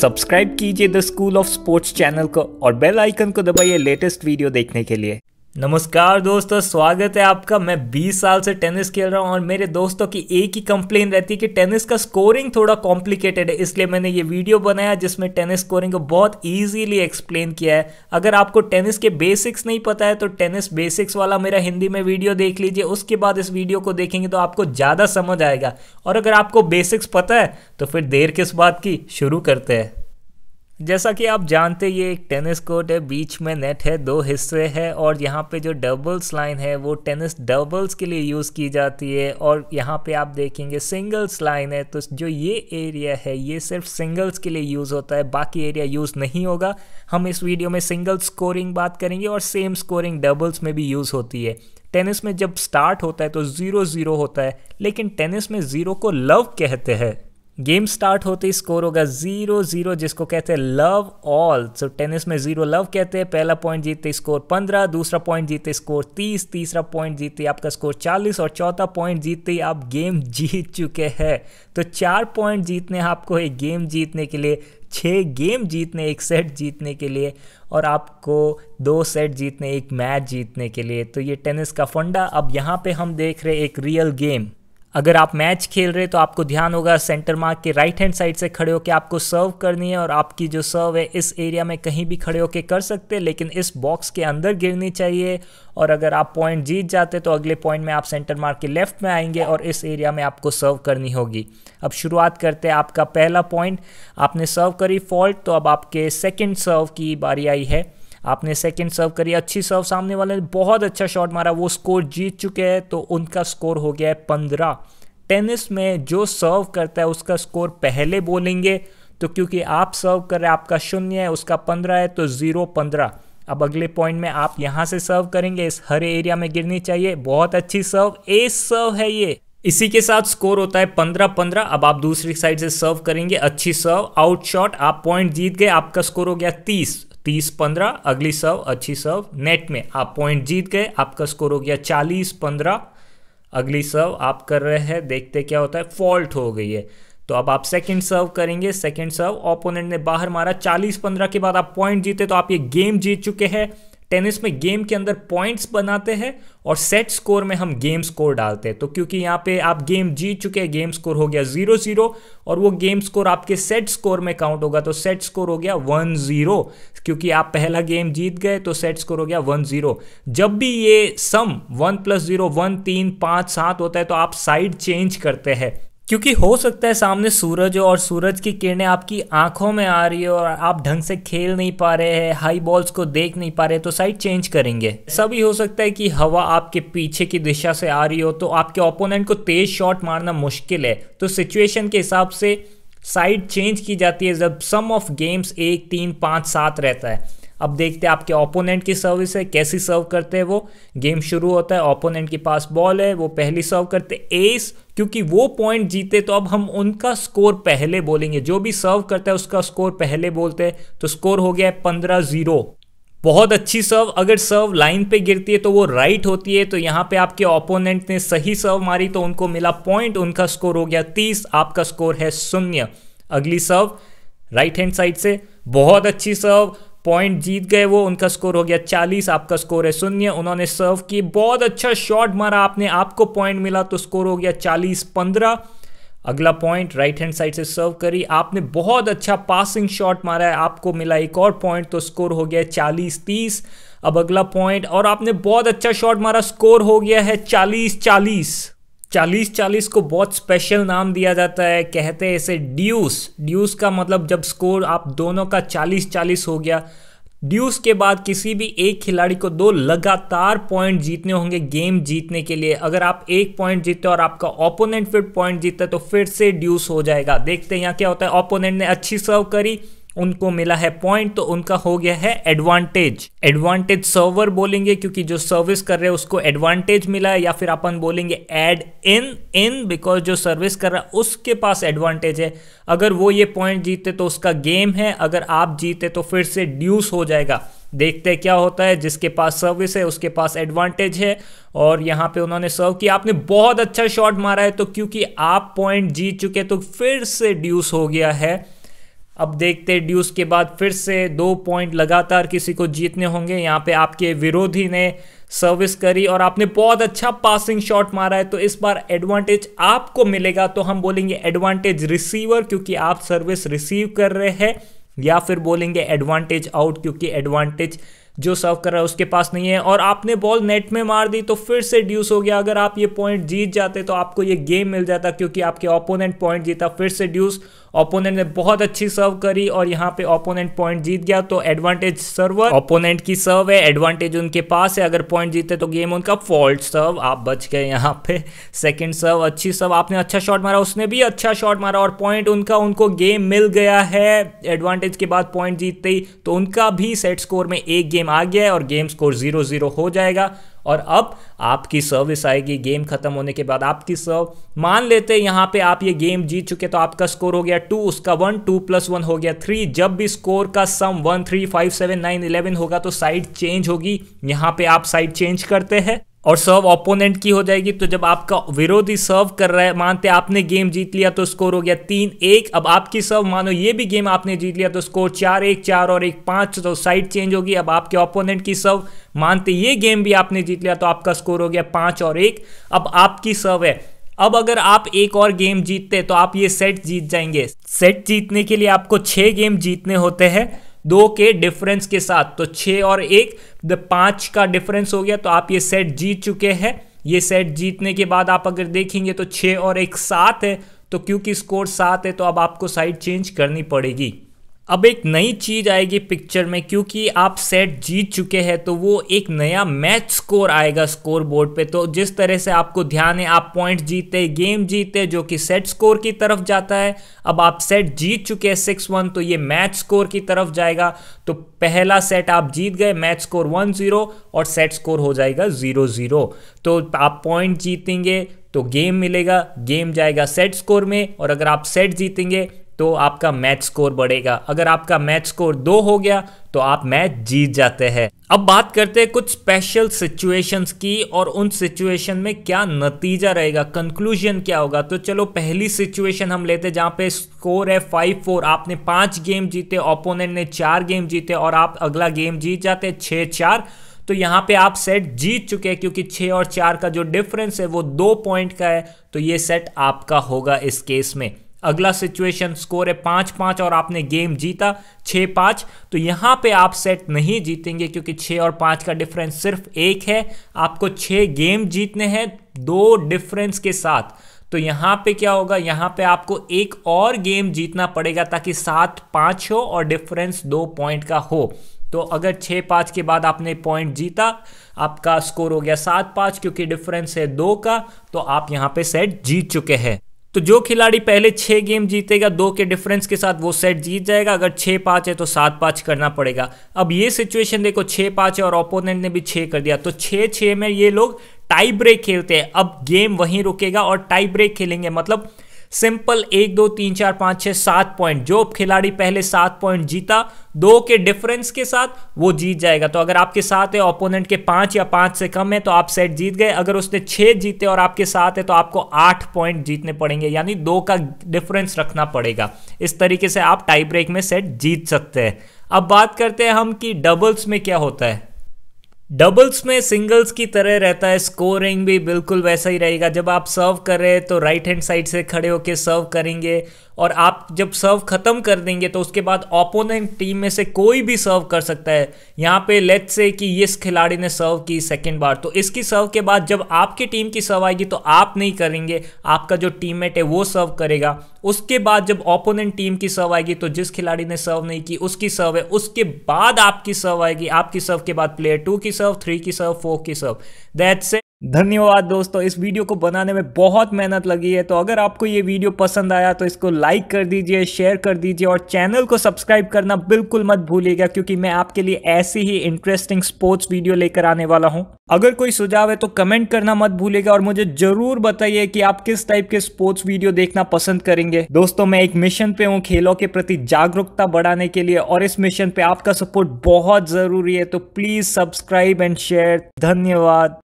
subscribe कीजिए the school of sports channel को और बेल आइकन को दबाइए लेटेस्ट वीडियो देखने के लिए नमस्कार दोस्तों स्वागत है आपका मैं 20 साल से टेनिस खेल रहा हूं और मेरे दोस्तों की एक ही कंप्लेन रहती है कि टेनिस का स्कोरिंग थोड़ा कॉम्प्लिकेटेड है इसलिए मैंने ये वीडियो बनाया जिसमें टेनिस स्कोरिंग को बहुत इजीली एक्सप्लेन किया है अगर आपको टेनिस के बेसिक्स नहीं पता है तो टेनिस बेसिक्स वाला मेरा हिंदी में वीडियो देख लीजिए उसके बाद इस वीडियो को देखेंगे तो आपको ज़्यादा समझ आएगा और अगर आपको बेसिक्स पता है तो फिर देर किस बात की शुरू करते हैं जैसा कि आप जानते ये एक टेनिस कोर्ट है बीच में नेट है दो हिस्से है और यहाँ पे जो डबल्स लाइन है वो टेनिस डबल्स के लिए यूज़ की जाती है और यहाँ पे आप देखेंगे सिंगल्स लाइन है तो जो ये एरिया है ये सिर्फ सिंगल्स के लिए यूज़ होता है बाकी एरिया यूज़ नहीं होगा हम इस वीडियो में सिंगल स्कोरिंग बात करेंगे और सेम स्कोरिंग डबल्स में भी यूज़ होती है टेनिस में जब स्टार्ट होता है तो ज़ीरो ज़ीरो होता है लेकिन टेनिस में ज़ीरो को लव कहते हैं गेम स्टार्ट होते ही स्कोर होगा जीरो जीरो जिसको कहते हैं लव ऑल सो टेनिस में जीरो लव कहते हैं पहला पॉइंट जीतते स्कोर पंद्रह दूसरा पॉइंट जीते स्कोर तीस तीसरा पॉइंट जीते आपका स्कोर चालीस और चौथा पॉइंट जीतते ही आप गेम जीत चुके हैं तो चार पॉइंट जीतने आपको एक गेम जीतने के लिए छः गेम जीतने एक सेट जीतने के लिए और आपको दो सेट जीतने एक मैच जीतने के लिए तो ये टेनिस का फंडा अब यहाँ पे हम देख रहे एक रियल गेम अगर आप मैच खेल रहे तो आपको ध्यान होगा सेंटर मार्क के राइट हैंड साइड से खड़े होकर आपको सर्व करनी है और आपकी जो सर्व है इस एरिया में कहीं भी खड़े होकर कर सकते हैं लेकिन इस बॉक्स के अंदर गिरनी चाहिए और अगर आप पॉइंट जीत जाते तो अगले पॉइंट में आप सेंटर मार्क के लेफ्ट में आएंगे और इस एरिया में आपको सर्व करनी होगी अब शुरुआत करते हैं आपका पहला पॉइंट आपने सर्व करी फॉल्ट तो अब आपके सेकेंड सर्व की बारी आई है आपने सेकेंड सर्व करी अच्छी सर्व सामने वाले ने बहुत अच्छा शॉट मारा वो स्कोर जीत चुके हैं तो उनका स्कोर हो गया है पंद्रह टेनिस में जो सर्व करता है उसका स्कोर पहले बोलेंगे तो क्योंकि आप सर्व कर रहे हैं आपका शून्य है उसका पंद्रह है तो ज़ीरो पंद्रह अब अगले पॉइंट में आप यहाँ से सर्व करेंगे इस हरे एरिया में गिरनी चाहिए बहुत अच्छी सर्व ए सर्व है ये इसी के साथ स्कोर होता है पंद्रह पंद्रह अब आप दूसरी साइड से सर्व करेंगे अच्छी सर्व आउट शॉट आप पॉइंट जीत गए आपका स्कोर हो गया तीस तीस पंद्रह अगली सर्व अच्छी सर्व नेट में आप पॉइंट जीत गए आपका स्कोर हो गया चालीस पंद्रह अगली सर्व आप कर रहे हैं देखते क्या होता है फॉल्ट हो गई है तो अब आप सेकंड सर्व करेंगे सेकंड सर्व ओपोनेंट ने बाहर मारा चालीस पंद्रह के बाद आप पॉइंट जीते तो आप ये गेम जीत चुके हैं टेनिस में गेम के अंदर पॉइंट्स बनाते हैं और सेट स्कोर में हम गेम स्कोर डालते हैं तो क्योंकि यहाँ पे आप गेम जीत चुके हैं गेम स्कोर हो गया जीरो जीरो और वो गेम स्कोर आपके सेट स्कोर में काउंट होगा तो सेट स्कोर हो गया वन जीरो क्योंकि आप पहला गेम जीत गए तो सेट स्कोर हो गया वन जीरो जब भी ये sum one plus zero one तीन पाँच सात होता है तो आप साइड चेंज करते हैं क्योंकि हो सकता है सामने सूरज हो और सूरज की किरणें आपकी आंखों में आ रही है और आप ढंग से खेल नहीं पा रहे हैं हाई बॉल्स को देख नहीं पा रहे तो साइड चेंज करेंगे ऐसा भी हो सकता है कि हवा आपके पीछे की दिशा से आ रही हो तो आपके ओपोनेंट को तेज शॉट मारना मुश्किल है तो सिचुएशन के हिसाब से साइड चेंज की जाती है जब सम ऑफ गेम्स एक तीन पाँच सात रहता है अब देखते हैं आपके ओपोनेंट की सर्विस है कैसी सर्व करते हैं वो गेम शुरू होता है ओपोनेंट के पास बॉल है वो पहली सर्व करते एस क्योंकि वो पॉइंट जीते तो अब हम उनका स्कोर पहले बोलेंगे जो भी सर्व करता है उसका स्कोर पहले बोलते हैं तो स्कोर हो गया है पंद्रह जीरो बहुत अच्छी सर्व अगर सर्व लाइन पे गिरती है तो वो राइट होती है तो यहाँ पे आपके ओपोनेंट ने सही सर्व मारी तो उनको मिला पॉइंट उनका स्कोर हो गया तीस आपका स्कोर है शून्य अगली सर्व राइट हैंड साइड से बहुत अच्छी सर्व पॉइंट जीत गए वो उनका स्कोर हो गया चालीस आपका स्कोर है शून्य उन्होंने सर्व की बहुत अच्छा शॉट मारा आपने आपको पॉइंट मिला तो स्कोर हो गया चालीस पंद्रह अगला पॉइंट राइट हैंड साइड से सर्व करी आपने बहुत अच्छा पासिंग शॉट मारा है आपको मिला एक और पॉइंट तो स्कोर हो गया चालीस तीस अब अगला पॉइंट और आपने बहुत अच्छा शॉट मारा स्कोर हो गया है चालीस चालीस चालीस चालीस को बहुत स्पेशल नाम दिया जाता है कहते हैं इसे ड्यूस ड्यूस का मतलब जब स्कोर आप दोनों का चालीस चालीस हो गया ड्यूस के बाद किसी भी एक खिलाड़ी को दो लगातार पॉइंट जीतने होंगे गेम जीतने के लिए अगर आप एक पॉइंट जीतते और आपका ओपोनेंट फिर पॉइंट जीतता है तो फिर से ड्यूस हो जाएगा देखते हैं यहाँ क्या होता है ओपोनेंट ने अच्छी सर्व करी उनको मिला है पॉइंट तो उनका हो गया है एडवांटेज एडवांटेज सर्वर बोलेंगे क्योंकि जो सर्विस कर रहे हैं उसको एडवांटेज मिला है या फिर अपन बोलेंगे एड इन इन बिकॉज जो सर्विस कर रहा है उसके पास एडवांटेज है अगर वो ये पॉइंट जीते तो उसका गेम है अगर आप जीते तो फिर से ड्यूस हो जाएगा देखते हैं क्या होता है जिसके पास सर्विस है उसके पास एडवांटेज है और यहाँ पे उन्होंने सर्व किया आपने बहुत अच्छा शॉट मारा है तो क्योंकि आप पॉइंट जीत चुके तो फिर से ड्यूस हो गया है अब देखते ड्यूस के बाद फिर से दो पॉइंट लगातार किसी को जीतने होंगे यहाँ पे आपके विरोधी ने सर्विस करी और आपने बहुत अच्छा पासिंग शॉट मारा है तो इस बार एडवांटेज आपको मिलेगा तो हम बोलेंगे एडवांटेज रिसीवर क्योंकि आप सर्विस रिसीव कर रहे हैं या फिर बोलेंगे एडवांटेज आउट क्योंकि एडवांटेज जो सर्व कर रहा है उसके पास नहीं है और आपने बॉल नेट में मार दी तो फिर से ड्यूस हो गया अगर आप ये पॉइंट जीत जाते तो आपको ये गेम मिल जाता क्योंकि आपके ओपोनेंट पॉइंट जीता फिर से ड्यूस ओपोनेंट ने बहुत अच्छी सर्व करी और यहाँ पे ओपोनेंट पॉइंट जीत गया तो एडवांटेज सर्वर ओपोनेंट की सर्व है एडवांटेज उनके पास है अगर पॉइंट जीते तो गेम उनका फॉल्ट सर्व आप बच गए यहाँ पे सेकेंड सर्व अच्छी सर्व आपने अच्छा शॉट मारा उसने भी अच्छा शॉट मारा और पॉइंट उनका उनको गेम मिल गया है एडवांटेज के बाद पॉइंट जीतते ही तो उनका भी सेट स्कोर में एक गेम आ गया है और गेम स्कोर जीरो जीरो हो जाएगा और अब आपकी सर्विस आएगी गेम खत्म होने के बाद आपकी सर्व मान लेते हैं यहाँ पे आप ये गेम जीत चुके तो आपका स्कोर हो गया टू उसका वन टू प्लस वन हो गया थ्री जब भी स्कोर का sum one three five seven nine eleven होगा तो साइड चेंज होगी यहाँ पे आप साइड चेंज करते हैं और सर्व ओपोनेंट की हो जाएगी तो जब आपका विरोधी सर्व कर रहा है मानते आपने गेम जीत लिया तो स्कोर हो गया तीन एक अब आपकी सर्व मानो ये भी गेम आपने जीत लिया तो स्कोर चार एक चार और एक पाँच तो साइड चेंज होगी अब आपके ओपोनेंट की सर्व मानते ये गेम भी आपने जीत लिया तो आपका स्कोर हो गया पाँच और एक अब आपकी सर्व है अब अगर आप एक और गेम जीतते तो आप ये सेट जीत जाएंगे सेट जीतने के लिए आपको छः गेम जीतने होते हैं दो के डिफरेंस के साथ तो छः और एक पाँच का डिफरेंस हो गया तो आप ये सेट जीत चुके हैं ये सेट जीतने के बाद आप अगर देखेंगे तो छः और एक सात है तो क्योंकि स्कोर सात है तो अब आपको साइड चेंज करनी पड़ेगी अब एक नई चीज़ आएगी पिक्चर में क्योंकि आप सेट जीत चुके हैं तो वो एक नया मैच स्कोर आएगा स्कोर बोर्ड पे तो जिस तरह से आपको ध्यान है आप पॉइंट जीते गेम जीते जो कि सेट स्कोर की तरफ जाता है अब आप सेट जीत चुके हैं सिक्स वन तो ये मैच स्कोर की तरफ जाएगा तो पहला सेट आप जीत गए मैच स्कोर वन ज़ीरो और सेट स्कोर हो जाएगा ज़ीरो ज़ीरो तो आप पॉइंट जीतेंगे तो गेम मिलेगा गेम जाएगा सेट स्कोर में और अगर आप सेट जीतेंगे तो आपका मैच स्कोर बढ़ेगा अगर आपका मैच स्कोर दो हो गया तो आप मैच जीत जाते हैं अब बात करते हैं कुछ स्पेशल सिचुएशंस की और उन सिचुएशन में क्या नतीजा रहेगा कंक्लूजन क्या होगा तो चलो पहली सिचुएशन हम लेते हैं जहां पे स्कोर है फाइव फोर आपने पांच गेम जीते ओपोनेंट ने चार गेम जीते और आप अगला गेम जीत जाते हैं चार तो यहां पे आप सेट जीत चुके हैं क्योंकि छह और चार का जो डिफरेंस है वो दो पॉइंट का है तो ये सेट आपका होगा इस केस में अगला सिचुएशन स्कोर है पाँच पाँच और आपने गेम जीता छः पाँच तो यहाँ पे आप सेट नहीं जीतेंगे क्योंकि छः और पाँच का डिफरेंस सिर्फ एक है आपको छः गेम जीतने हैं दो डिफरेंस के साथ तो यहाँ पे क्या होगा यहाँ पे आपको एक और गेम जीतना पड़ेगा ताकि सात पाँच हो और डिफरेंस दो पॉइंट का हो तो अगर छः पाँच के बाद आपने पॉइंट जीता आपका स्कोर हो गया सात पाँच क्योंकि डिफरेंस है दो का तो आप यहाँ पे सेट जीत चुके हैं तो जो खिलाड़ी पहले छः गेम जीतेगा दो के डिफरेंस के साथ वो सेट जीत जाएगा अगर छः पाँच है तो सात पाँच करना पड़ेगा अब ये सिचुएशन देखो छः पाँच है और ओपोनेंट ने भी छः कर दिया तो छः छः में ये लोग टाई ब्रेक खेलते हैं अब गेम वहीं रुकेगा और टाई ब्रेक खेलेंगे मतलब सिंपल एक दो तीन चार पांच छह सात पॉइंट जो खिलाड़ी पहले सात पॉइंट जीता दो के डिफरेंस के साथ वो जीत जाएगा तो अगर आपके साथ है ओपोनेंट के पांच या पांच से कम है तो आप सेट जीत गए अगर उसने छह जीते और आपके साथ है तो आपको आठ पॉइंट जीतने पड़ेंगे यानी दो का डिफरेंस रखना पड़ेगा इस तरीके से आप टाई ब्रेक में सेट जीत सकते हैं अब बात करते हैं हम कि डबल्स में क्या होता है डबल्स में सिंगल्स की तरह रहता है स्कोरिंग भी बिल्कुल वैसा ही रहेगा जब आप सर्व कर रहे हैं तो राइट हैंड साइड से खड़े होकर सर्व करेंगे और आप जब सर्व ख़त्म कर देंगे तो उसके बाद ओपोनेंट टीम में से कोई भी सर्व कर सकता है यहाँ पे लेट से कि इस खिलाड़ी ने सर्व की सेकंड बार तो इसकी सर्व के बाद जब आपकी टीम की सर्व आएगी तो आप नहीं करेंगे आपका जो टीम है वो सर्व करेगा उसके बाद जब ओपोनेंट टीम की सर्व आएगी तो जिस खिलाड़ी ने सर्व नहीं की उसकी सर्व है उसके बाद आपकी सर्व आएगी आपकी सर्व के बाद प्लेयर टू की सर्व थ्री की सर्व फोर की सर्व दैट्स धन्यवाद दोस्तों इस वीडियो को बनाने में बहुत मेहनत लगी है तो अगर आपको ये वीडियो पसंद आया तो इसको लाइक कर दीजिए शेयर कर दीजिए और चैनल को सब्सक्राइब करना बिल्कुल मत भूलिएगा क्योंकि मैं आपके लिए ऐसी ही इंटरेस्टिंग स्पोर्ट्स वीडियो लेकर आने वाला हूँ अगर कोई सुझाव है तो कमेंट करना मत भूलेगा और मुझे जरूर बताइए कि आप किस टाइप के स्पोर्ट्स वीडियो देखना पसंद करेंगे दोस्तों मैं एक मिशन पे हूँ खेलों के प्रति जागरूकता बढ़ाने के लिए और इस मिशन पे आपका सपोर्ट बहुत जरूरी है तो प्लीज सब्सक्राइब एंड शेयर धन्यवाद